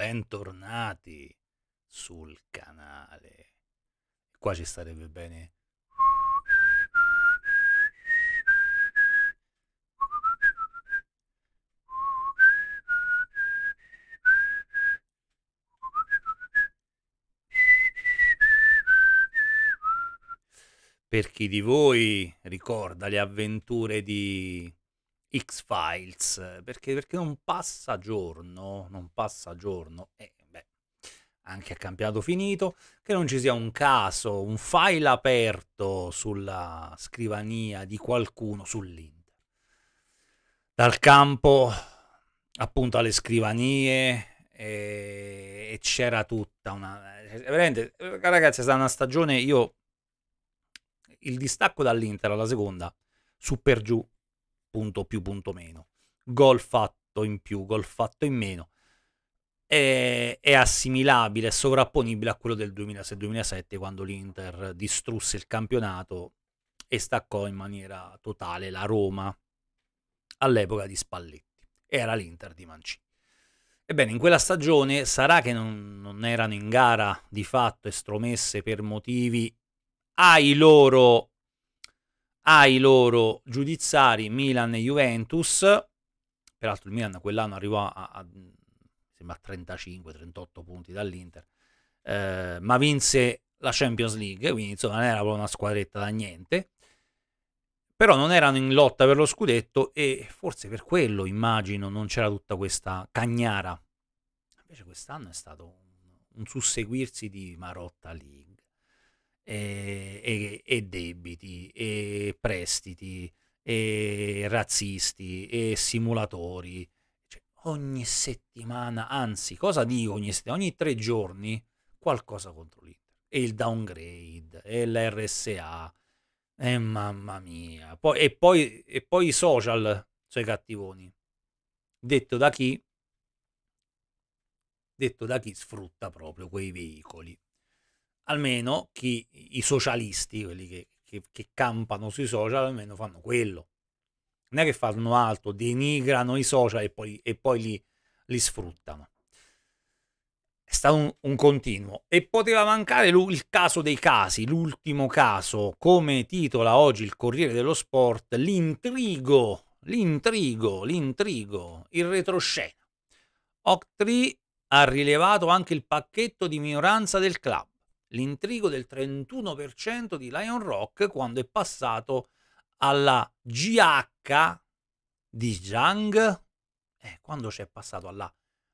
Bentornati sul canale. Qua ci starebbe bene. Per chi di voi ricorda le avventure di X-Files, eh, perché, perché non passa giorno, non passa giorno, e beh, anche a campionato finito, che non ci sia un caso, un file aperto sulla scrivania di qualcuno sull'Inter. Dal campo appunto alle scrivanie e, e c'era tutta una... Eh, veramente, eh, ragazzi, è stata una stagione, io il distacco dall'Inter alla seconda, su per giù, punto più, punto meno, gol fatto in più, gol fatto in meno, è, è assimilabile, è sovrapponibile a quello del 2006-2007 quando l'Inter distrusse il campionato e staccò in maniera totale la Roma all'epoca di Spalletti. Era l'Inter di Mancini. Ebbene, in quella stagione sarà che non, non erano in gara di fatto estromesse per motivi ai loro ai loro giudizzari Milan e Juventus, peraltro il Milan quell'anno arrivò a, a, a 35-38 punti dall'Inter, eh, ma vinse la Champions League, quindi insomma non era proprio una squadretta da niente, però non erano in lotta per lo scudetto e forse per quello, immagino, non c'era tutta questa cagnara. Invece quest'anno è stato un susseguirsi di Marotta League e, eh, e, e debiti e prestiti e razzisti e simulatori. Cioè, ogni settimana, anzi, cosa dico ogni settimana? Ogni tre giorni qualcosa contro l'Inter. E il downgrade, e l'RSA, e mamma mia. Poi, e, poi, e poi i social sono i cattivoni. Detto da chi? Detto da chi sfrutta proprio quei veicoli almeno chi, i socialisti, quelli che, che, che campano sui social, almeno fanno quello. Non è che fanno altro, denigrano i social e poi, e poi li, li sfruttano è stato un, un, continuo e poteva mancare il caso dei casi, l'ultimo caso, come titola oggi il Corriere dello Sport, l'intrigo, l'intrigo, l'intrigo, il retroscena. Octree ha rilevato anche il pacchetto di minoranza del club l'intrigo del 31% di Lion Rock quando è passato alla GH di Zhang. Eh, quando c'è passato alla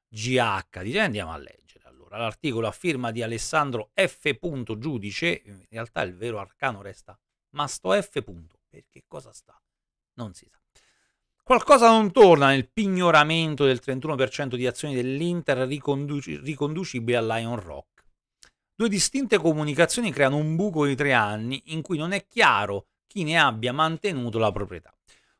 GH di Zhang andiamo a leggere. Allora, l'articolo a firma di Alessandro F. Giudice, in realtà il vero arcano resta Masto F. Perché cosa sta? Non si sa. Qualcosa non torna nel pignoramento del 31% di azioni dell'Inter riconduci- riconducibile al Lion Rock Due distinte comunicazioni creano un buco di tre anni in cui non è chiaro chi ne abbia mantenuto la proprietà.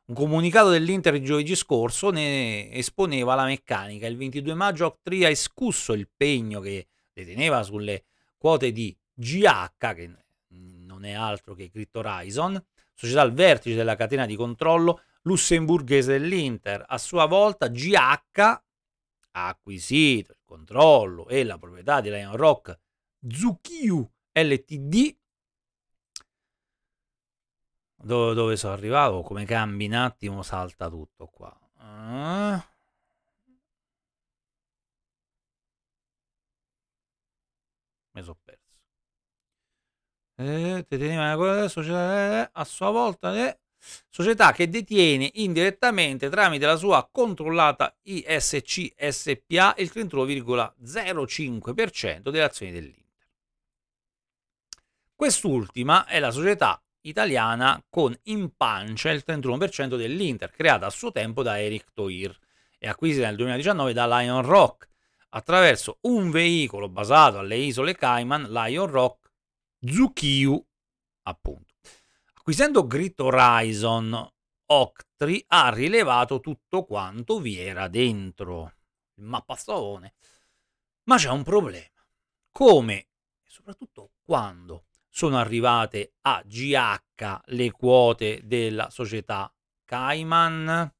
Un comunicato dell'Inter giovedì scorso ne esponeva la meccanica. Il 22 maggio Octri ha escusso il pegno che deteneva sulle quote di GH, che non è altro che Crypto Horizon, società al vertice della catena di controllo lussemburghese dell'Inter. A sua volta GH ha acquisito il controllo e la proprietà di Lion Rock Zucchiu LTD dove, dove sono arrivato come cambi un attimo salta tutto qua ah. mi sono perso eh, teneva una società eh, a sua volta eh. società che detiene indirettamente tramite la sua controllata ISC SPA il 31,05% delle azioni dell'INPS Quest'ultima è la società italiana con in pancia il 31% dell'Inter, creata a suo tempo da Eric Toir e acquisita nel 2019 da Lion Rock attraverso un veicolo basato alle isole Cayman, Lion Rock Zukiu, appunto. Acquisendo Grit Horizon, Octri ha rilevato tutto quanto vi era dentro il mappastavone. Ma c'è un problema. Come e soprattutto quando sono arrivate a GH le quote della società Cayman?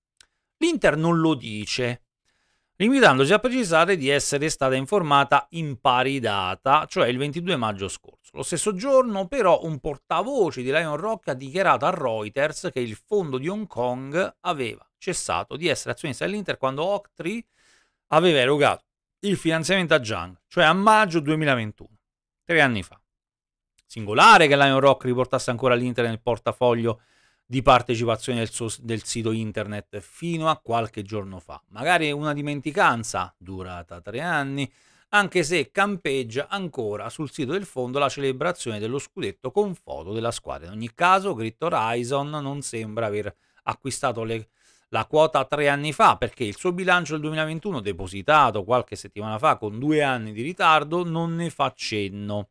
L'Inter non lo dice, limitandosi a precisare di essere stata informata in pari data, cioè il 22 maggio scorso. Lo stesso giorno, però, un portavoce di Lion Rock ha dichiarato a Reuters che il fondo di Hong Kong aveva cessato di essere azionista dell'Inter quando Octree aveva erogato il finanziamento a Zhang, cioè a maggio 2021, tre anni fa. Singolare che Lion Rock riportasse ancora l'Inter nel portafoglio di partecipazione del, suo, del sito internet fino a qualche giorno fa. Magari una dimenticanza durata tre anni, anche se campeggia ancora sul sito del fondo la celebrazione dello scudetto con foto della squadra. In ogni caso, Grit Horizon non sembra aver acquistato le, la quota tre anni fa perché il suo bilancio del 2021, depositato qualche settimana fa con due anni di ritardo, non ne fa cenno.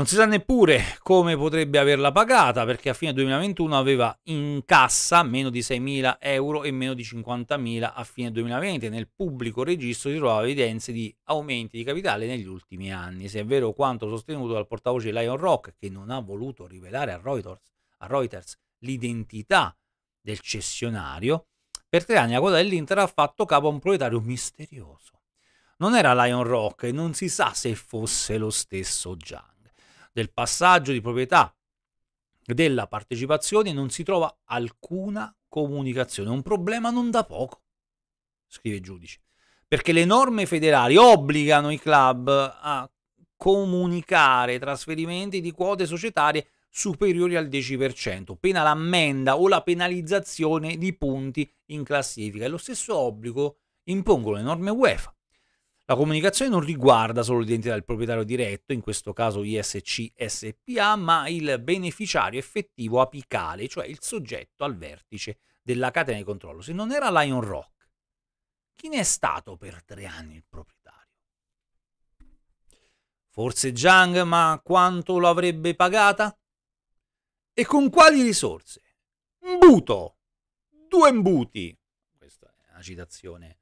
Non si sa neppure come potrebbe averla pagata perché a fine 2021 aveva in cassa meno di 6.000 euro e meno di 50.000 a fine 2020. Nel pubblico registro si trovava evidenze di aumenti di capitale negli ultimi anni, se è vero quanto sostenuto dal portavoce Lion Rock che non ha voluto rivelare a Reuters, a Reuters l'identità del cessionario. Per tre anni la quota dell'Inter ha fatto capo a un proprietario misterioso. Non era Lion Rock e non si sa se fosse lo stesso Gianni del passaggio di proprietà della partecipazione non si trova alcuna comunicazione. Un problema non da poco, scrive il giudice, perché le norme federali obbligano i club a comunicare trasferimenti di quote societarie superiori al 10%, pena l'ammenda o la penalizzazione di punti in classifica. E lo stesso obbligo impongono le norme UEFA. La comunicazione non riguarda solo l'identità del proprietario diretto, in questo caso ISC SPA, ma il beneficiario effettivo apicale, cioè il soggetto al vertice della catena di controllo. Se non era Lion Rock, chi ne è stato per tre anni il proprietario? Forse Zhang, ma quanto lo avrebbe pagata? E con quali risorse? Mbuto! Due mbuti! Questa è una citazione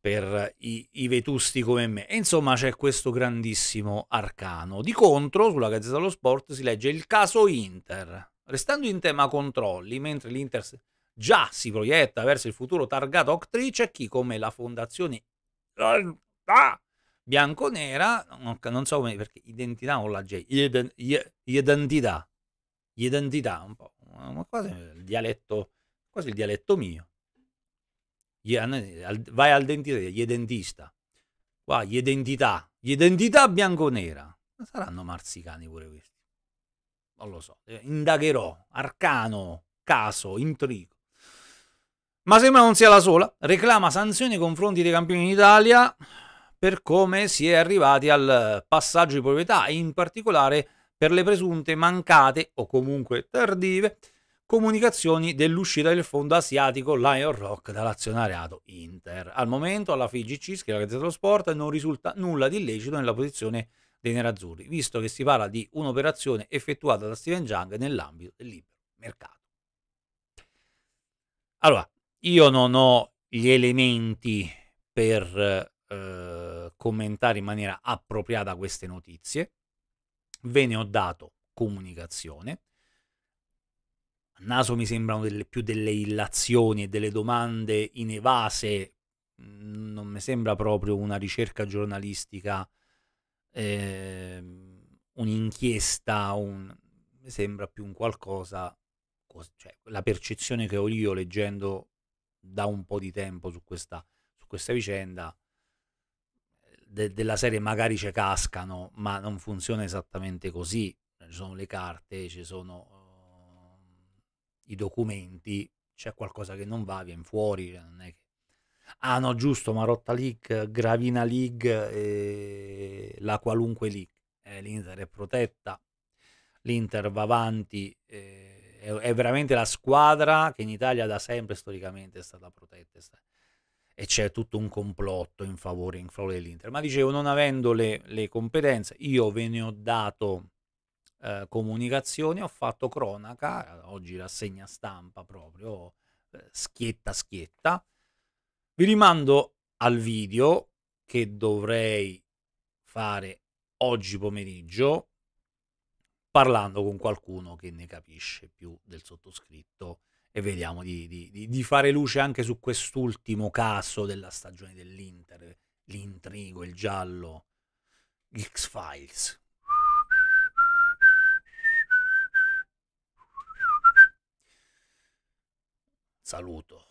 per i, i, vetusti come me. E insomma c'è questo grandissimo arcano. Di contro, sulla Gazzetta dello Sport si legge il caso Inter. Restando in tema controlli, mentre l'Inter già si proietta verso il futuro targato Octree, c'è chi come la fondazione ah, bianconera, non so come, perché identità o la J, identità, identità un po', quasi il dialetto, quasi il dialetto mio vai al dentista, gli dentista, qua gli identità, gli identità bianconera, saranno marzicani pure questi, non lo so, eh, indagherò, arcano, caso, intrigo. Ma sembra non sia la sola, reclama sanzioni nei confronti dei campioni d'Italia per come si è arrivati al passaggio di proprietà e in particolare per le presunte mancate o comunque tardive comunicazioni dell'uscita del fondo asiatico Lion Rock dall'azionariato Inter. Al momento alla FIGC, scrive la Gazzetta dello Sport, non risulta nulla di illecito nella posizione dei nerazzurri, visto che si parla di un'operazione effettuata da Steven Jung nell'ambito del libero mercato. Allora, io non ho gli elementi per eh, commentare in maniera appropriata queste notizie, ve ne ho dato comunicazione a naso mi sembrano delle, più delle illazioni e delle domande inevase, mm, non mi sembra proprio una ricerca giornalistica, eh, un'inchiesta, un... mi sembra più un qualcosa, cioè, la percezione che ho io leggendo da un po' di tempo su questa, su questa vicenda de, della serie magari ci cascano ma non funziona esattamente così ci sono le carte ci sono i documenti, c'è qualcosa che non va, viene fuori, non è che... Ah no, giusto, Marotta League, Gravina League, eh, la qualunque League. Eh, L'Inter è protetta, l'Inter va avanti, eh, è, è, veramente la squadra che in Italia da sempre storicamente è stata protetta. E c'è tutto un complotto in favore, in favore dell'Inter. Ma dicevo, non avendo le, le competenze, io ve ne ho dato eh, comunicazioni, ho fatto cronaca, oggi rassegna stampa proprio, eh, schietta schietta. Vi rimando al video che dovrei fare oggi pomeriggio parlando con qualcuno che ne capisce più del sottoscritto e vediamo di, di, di fare luce anche su quest'ultimo caso della stagione dell'Inter, l'intrigo, il giallo, X-Files. Saluto.